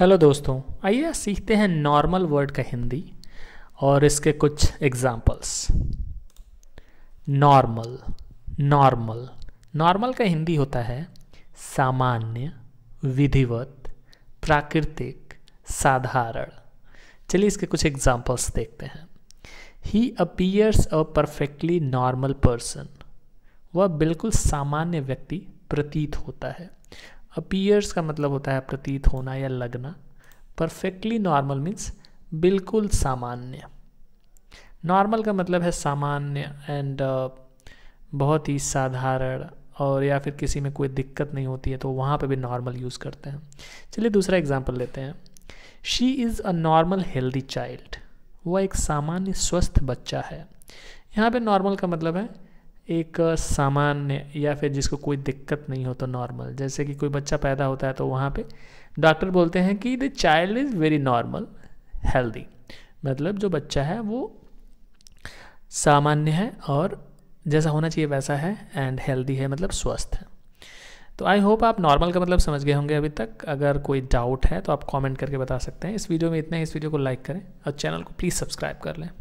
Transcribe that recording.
hello दोस्तों आइए सीखते हैं नॉर्मल वर्ड का हिंदी और इसके कुछ एग्जाम्पल्स नॉर्मल नॉर्मल नॉर्मल का हिंदी होता है सामान्य विधिवत प्राकृतिक साधारण चलिए इसके कुछ एग्जाम्पल्स देखते हैं he appears a perfectly normal person वह बिल्कुल सामान्य व्यक्ति प्रतीत होता है अपीयर्स का मतलब होता है प्रतीत होना या लगना परफेक्टली नॉर्मल मीन्स बिल्कुल सामान्य नॉर्मल का मतलब है सामान्य एंड uh, बहुत ही साधारण और या फिर किसी में कोई दिक्कत नहीं होती है तो वहाँ पे भी नॉर्मल यूज़ करते हैं चलिए दूसरा एग्जाम्पल लेते हैं she is a normal healthy child वह एक सामान्य स्वस्थ बच्चा है यहाँ पे नॉर्मल का मतलब है एक सामान्य या फिर जिसको कोई दिक्कत नहीं हो तो नॉर्मल जैसे कि कोई बच्चा पैदा होता है तो वहाँ पे डॉक्टर बोलते हैं कि the child is very normal healthy मतलब जो बच्चा है वो सामान्य है और जैसा होना चाहिए वैसा है एंड हेल्दी है मतलब स्वस्थ है तो आई होप आप नॉर्मल का मतलब समझ गए होंगे अभी तक अगर कोई डाउट है तो आप कमेंट करके बता सकते हैं इस वीडियो में इतना ही इस वीडियो को लाइक करें और चैनल को प्लीज़ सब्सक्राइब कर लें